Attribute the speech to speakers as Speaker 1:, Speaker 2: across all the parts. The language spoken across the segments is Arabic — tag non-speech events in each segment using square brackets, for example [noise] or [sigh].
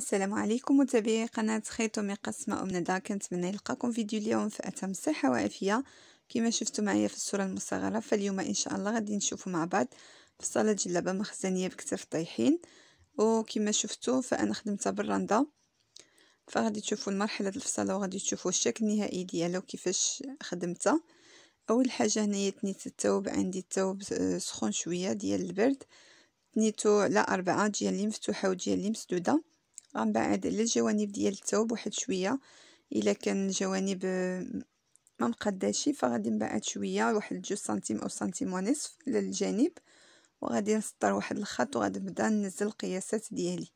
Speaker 1: السلام عليكم متابعي قناة خيطومي مقسمة أم ندى كنتمنى يلقاكم فيديو اليوم في أتم صحة وعافية كما شفتوا معايا في الصورة المصغرة فاليوم إن شاء الله غادي نشوفوا مع بعض فصالة جلابة مخزنية بكتف طايحين وكما شفتوا فأنا خدمتها بالرندة فغادي تشوفوا المرحلة الفصالة وغادي تشوفوا الشكل النهائي ديالها وكيفاش خدمتها أول حاجة هنايا تنيت التوب عندي التوب آه، سخون شوية ديال البرد تنيتو على أربعة جهة اللي مفتوحة وجهة اللي مسدودة غنبعد على الجوانب ديال الثوب واحد شويه الا كان الجوانب ما مقداش فغادي نبعد شويه واحد جوج سنتيم او سنتيم ونصف للجانب وغادي نسطر واحد الخط وغادي نبدا ننزل القياسات ديالي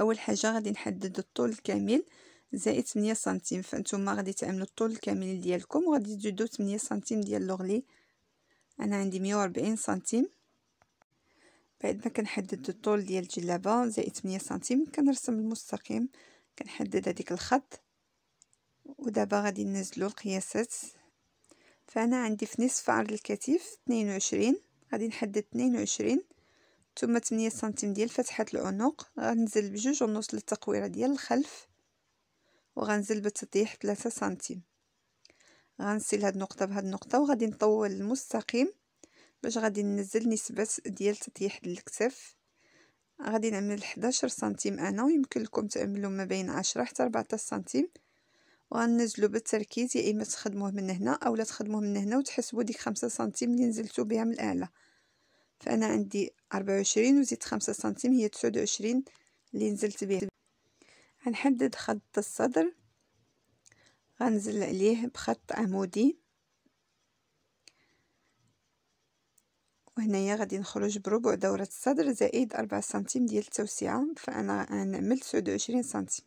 Speaker 1: اول حاجه غادي نحدد الطول الكامل زائد 8 سنتيم فانتوما غادي تعملوا الطول الكامل ديالكم وغادي تزيدوا 8 سنتيم ديال لوغلي انا عندي 140 سنتيم بعد ما كنحدد الطول ديال الجلابه زائد 8 سنتيم كنرسم المستقيم كنحدد هذيك الخط ودابا غادي ننزلو القياسات فانا عندي في نصف عرض الكتف 22 غادي نحدد 22 ثم 8 سنتيم ديال فتحه العنق غنزل بجوج ونص للتقويره ديال الخلف وغنزل بتطيح 3 سنتيم غنسيل هاد النقطه بهاد النقطه وغادي نطول المستقيم باش غادي ننزل نسبة ديال تطيح الكتف غادي نعمل 11 سنتيم انا ويمكن لكم تعملوا ما بين 10 حتى 14 سنتيم وغننزلوا بالتركيز يا اما تخدموه من هنا اولا تخدموه من هنا وتحسبوا ديك 5 سنتيم اللي نزلتو بها من الاعلى فانا عندي 24 وزيد 5 سنتيم هي 29 اللي نزلت بها غنحدد خط الصدر غنزل عليه بخط عمودي وهنايا غادي نخرج بربع دورة الصدر زائد أربعة سنتيم ديال التوسعة فأنا غنعمل تسعود وعشرين سنتيم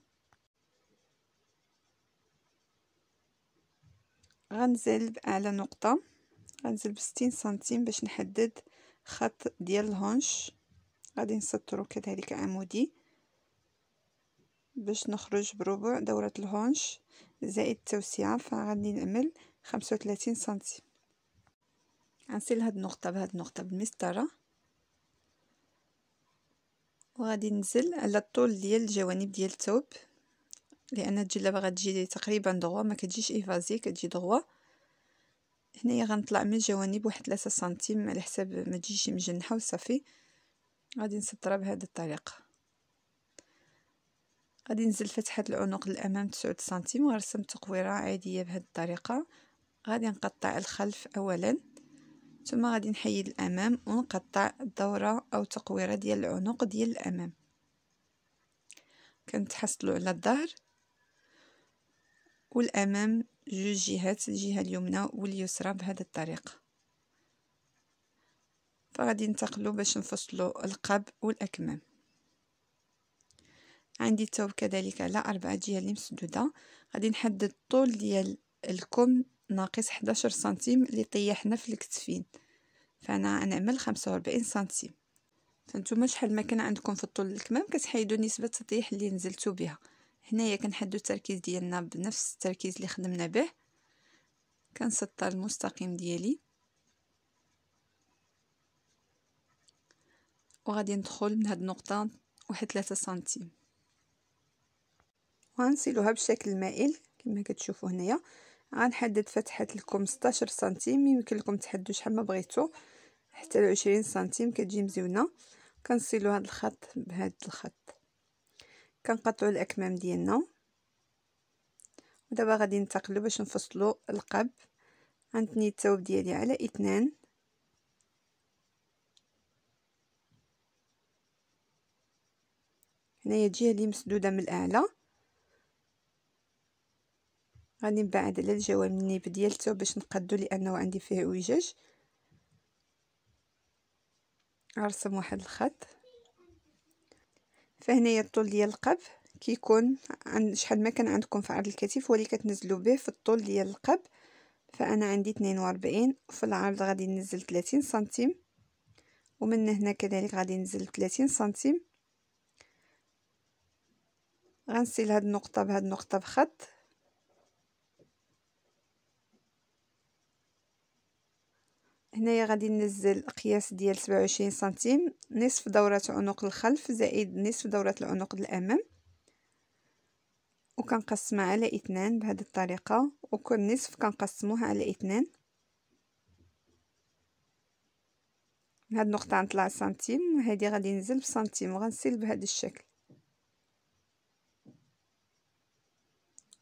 Speaker 1: غنزل بأعلى نقطة غنزل بستين سنتيم باش نحدد خط ديال الهونش غادي نسطرو كذلك عمودي باش نخرج بربع دورة الهونش زائد التوسعة فغادي نعمل خمسة وثلاثين سنتيم غنسيل هاد النقطة بهاد النقطة بالمسطرة وغادي ننزل على الطول ديال الجوانب ديال الثوب لان الجلابه غتجي تقريبا دغوا ما كتجيش ايفازي كتجي دغوا هنايا غنطلع من الجوانب واحد 3 سنتيم على حساب ما تجيش مجنحه وصافي غادي نسطرها بهذه الطريقه غادي نزل فتحه العنق للامام 9 سنتيم وغنرسم تقويره عاديه بهذه الطريقه غادي نقطع الخلف اولا ثم غادي نحيد الامام ونقطع الدوره او تقويره ديال العنق ديال الامام كنتحصلوا على الظهر والامام جوج جهات الجهه اليمنى واليسرى بهذه الطريقه فغادي ننتقلوا باش نفصلوا القب والاكمام عندي التوب كذلك على أربعة جهه اللي مسدوده غادي نحدد الطول ديال الكم ناقص 11 سنتيم اللي طيحنا في الكتفين فانا نعمل 45 سنتيم فانتوما شحال ما كان عندكم في الطول الكمام كتحيدوا نسبه التطيح اللي نزلتوا بها هنايا كنحدو التركيز ديالنا بنفس التركيز اللي خدمنا به كنسطر المستقيم ديالي وغادي ندخل من هاد النقطه واحد 3 سنتيم وغنسيلوها بشكل مائل كما كتشوفوا هنايا غنحدد فتحة لكم 16 سنتيم يمكن لكم تحدوا شحال ما بغيتو حتى ل 20 سنتيم كتجي مزيونه كنصيلو هاد الخط بهاد الخط كنقطعو الاكمام ديالنا ودابا غادي ننتقلو باش نفصلو القب غنتني الثوب ديالي على اثنان هنايا الجهه اللي مسدوده من الاعلى غادي نبعد على الجوانب ديالته باش نقادو لانه عندي فيه اعوجاج غنرسم واحد الخط فهنايا الطول ديال القب كيكون عند شحال ما كان عندكم في عرض الكتف اللي كتنزلوا به في الطول ديال القب فانا عندي 42 وفي العرض غادي ننزل 30 سنتيم ومن هنا كذلك غادي ننزل 30 سنتيم غنسيل هاد النقطه بهاد النقطه بخط هنايا غادي ننزل قياس ديال 27 سنتيم نصف دورة عنق الخلف زائد نصف دورة العنق الامام وكنقسمها على اثنان بهذه الطريقة وكل نصف كنقسموها على اثنان من هاد النقطة غنطلع سنتيم وهادي غادي ننزل بسنتيم وغنسل بهذا الشكل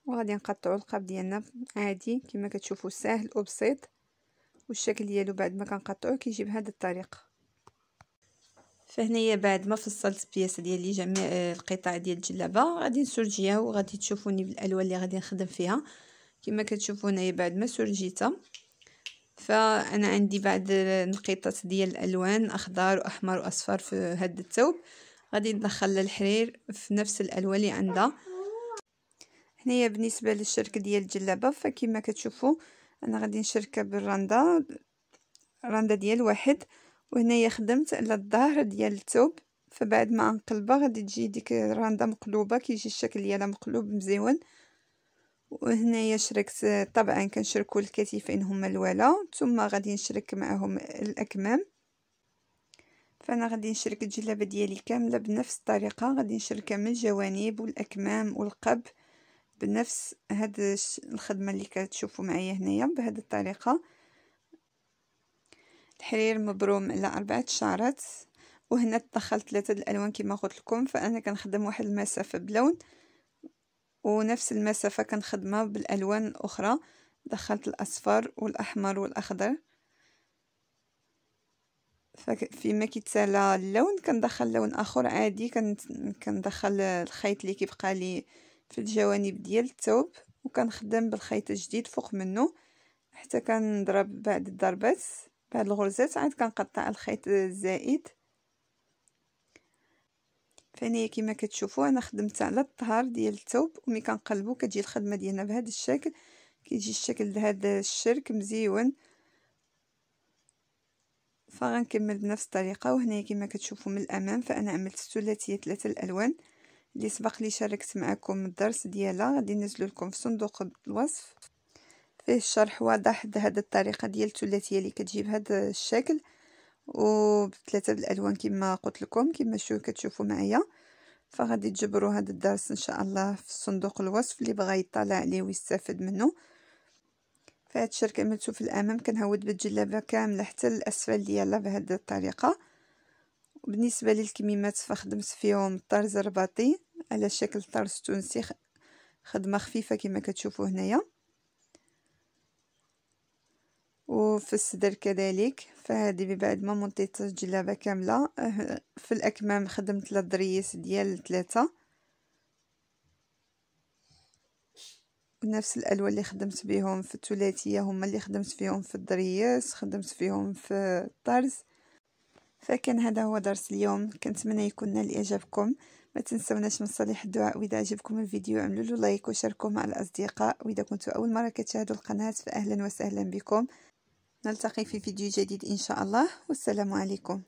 Speaker 1: وغادي نقطعو القاب ديالنا عادي كما كتشوفوا ساهل وبسيط والشكل ديالو بعد ما كنقطعوه كيجي بهذا الطريقه فهنايا بعد ما فصلت البياسه ديالي جميع آه، القطع ديال الجلابه غادي نسرجيها وغادي تشوفوني بالالوان اللي غادي نخدم فيها كما كتشوفوا هنايا بعد ما سرجيتها فانا عندي بعد النقيطات ديال الالوان اخضر واحمر واصفر في هذا الثوب غادي ندخل الحرير في نفس الالوان اللي عندها هنايا بالنسبه للشرك ديال الجلابه فكما كتشوفوا انا غادي نشركها بالرنده الرنده ديال واحد وهنايا خدمت على الظهر ديال الثوب فبعد ما نقلبها غادي تجي ديك الرنده مقلوبه كيجي الشكل ديالها مقلوب مزيون وهنايا شركت طبعا كنشركوا الكتفين هما الوالا ثم غادي نشرك معهم الاكمام فانا غادي نشرك الجلابه ديالي كامله بنفس الطريقه غادي نشركها من الجوانب والاكمام والقب بنفس هاد الخدمة اللي كتشوفوا معايا هنايا بهاد الطريقة الحرير مبروم على أربعة شعرات وهنا تدخل ثلاثة الألوان كما قلت لكم فأنا كنخدم واحد المسافة بلون ونفس المسافة كنخدمها بالألوان الأخرى دخلت الأصفر والأحمر والأخضر فيما كيتسالى اللون كندخل لون اخر عادي كندخل الخيط اللي كيبقى لي في الجوانب ديال الثوب وكنخدم بالخيط الجديد فوق منه حتى كنضرب بعد الضربات بعد الغرزات عاد كنقطع الخيط الزائد فهنايا كما كتشوفوا انا خدمت على الظهر ديال الثوب ومي كنقلبو كتجي الخدمه ديالنا بهذا الشكل كيجي الشكل هذا الشرك مزيون فغنكمل بنفس الطريقه وهنايا كما كتشوفوا من الامام فانا عملت ثلاثيه ثلاثه الالوان اللي سبق لي شاركت معكم الدرس ديالها غادي نزلو لكم في صندوق الوصف فيه الشرح واضح بهذا الطريقه ديال الثلاثيه اللي كتجيب هذا الشكل وبثلاثه الالوان كما قلت لكم كما شو كتشوفوا معايا فغادي تجبروا هذا الدرس ان شاء الله في صندوق الوصف اللي بغى يطلع عليه ويستافد منه فهاد الشركه عملتو في الامام كنهود بالجلابه كامله حتى الاسفل ديالها بهذه الطريقه بالنسبه للكميمات فخدمت فيهم طرز رباطي على شكل طرز تونسي خدمه خفيفه كما كتشوفوا هنايا وفي الصدر كذلك فهذه بعد ما منطيت الجلابه كامله [laughs] في الاكمام خدمت لدريس ديال ثلاثه نفس الالوان اللي خدمت بهم في الثلاثيه هما اللي خدمت فيهم في الدريس خدمت فيهم في الطرز فكان هذا هو درس اليوم كنتمنى يكون نال اعجابكم ما تنسوناش من صالح الدعاء واذا عجبكم الفيديو اعملوا له لايك وشاركوه مع الاصدقاء واذا كنتوا اول مره كتشاهدوا القناه فاهلا وسهلا بكم نلتقي في فيديو جديد ان شاء الله والسلام عليكم